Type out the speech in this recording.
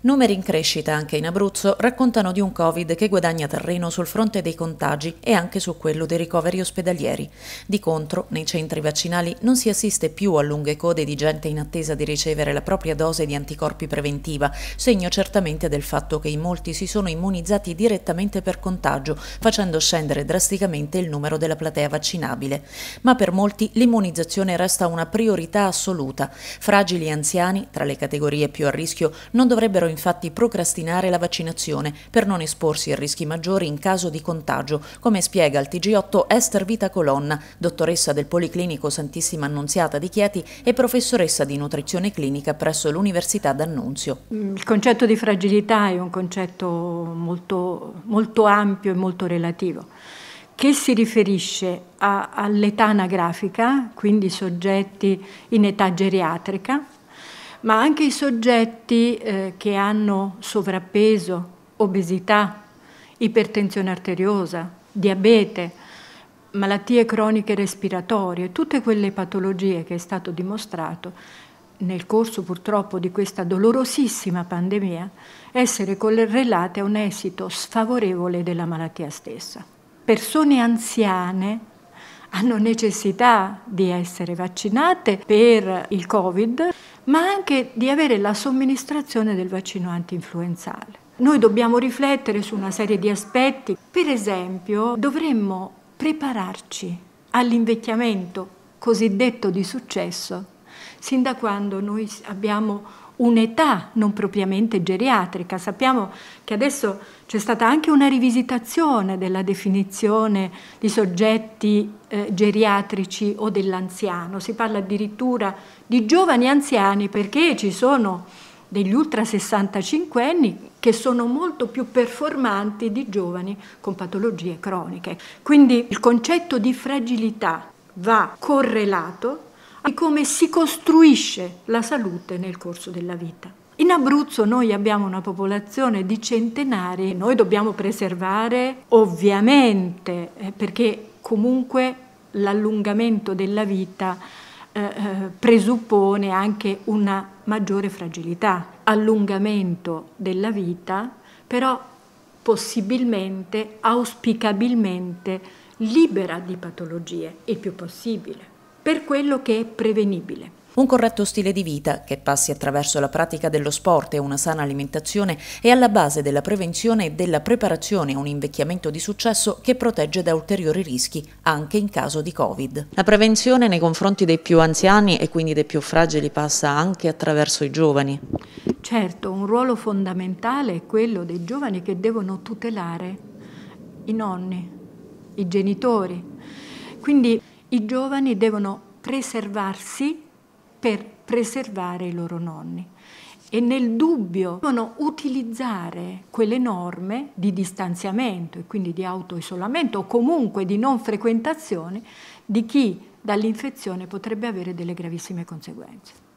Numeri in crescita anche in Abruzzo raccontano di un Covid che guadagna terreno sul fronte dei contagi e anche su quello dei ricoveri ospedalieri. Di contro, nei centri vaccinali non si assiste più a lunghe code di gente in attesa di ricevere la propria dose di anticorpi preventiva, segno certamente del fatto che in molti si sono immunizzati direttamente per contagio, facendo scendere drasticamente il numero della platea vaccinabile. Ma per molti l'immunizzazione resta una priorità assoluta. Fragili anziani, tra le categorie più a rischio, non dovrebbero infatti procrastinare la vaccinazione per non esporsi a rischi maggiori in caso di contagio, come spiega al TG8 Esther Vita Colonna, dottoressa del Policlinico Santissima Annunziata di Chieti e professoressa di nutrizione clinica presso l'Università d'Annunzio. Il concetto di fragilità è un concetto molto, molto ampio e molto relativo che si riferisce all'età anagrafica, quindi soggetti in età geriatrica, ma anche i soggetti eh, che hanno sovrappeso, obesità, ipertensione arteriosa, diabete, malattie croniche respiratorie, tutte quelle patologie che è stato dimostrato nel corso purtroppo di questa dolorosissima pandemia essere correlate a un esito sfavorevole della malattia stessa. Persone anziane hanno necessità di essere vaccinate per il Covid, ma anche di avere la somministrazione del vaccino antinfluenzale. Noi dobbiamo riflettere su una serie di aspetti, per esempio dovremmo prepararci all'invecchiamento cosiddetto di successo, sin da quando noi abbiamo un'età non propriamente geriatrica. Sappiamo che adesso c'è stata anche una rivisitazione della definizione di soggetti eh, geriatrici o dell'anziano. Si parla addirittura di giovani anziani perché ci sono degli ultra 65 anni che sono molto più performanti di giovani con patologie croniche. Quindi il concetto di fragilità va correlato di come si costruisce la salute nel corso della vita. In Abruzzo noi abbiamo una popolazione di centenari, noi dobbiamo preservare ovviamente eh, perché comunque l'allungamento della vita eh, eh, presuppone anche una maggiore fragilità, allungamento della vita, però possibilmente, auspicabilmente libera di patologie il più possibile per quello che è prevenibile. Un corretto stile di vita, che passi attraverso la pratica dello sport e una sana alimentazione, è alla base della prevenzione e della preparazione a un invecchiamento di successo che protegge da ulteriori rischi, anche in caso di Covid. La prevenzione nei confronti dei più anziani e quindi dei più fragili passa anche attraverso i giovani. Certo, un ruolo fondamentale è quello dei giovani che devono tutelare i nonni, i genitori. Quindi i giovani devono preservarsi per preservare i loro nonni e nel dubbio devono utilizzare quelle norme di distanziamento e quindi di autoisolamento o comunque di non frequentazione di chi dall'infezione potrebbe avere delle gravissime conseguenze.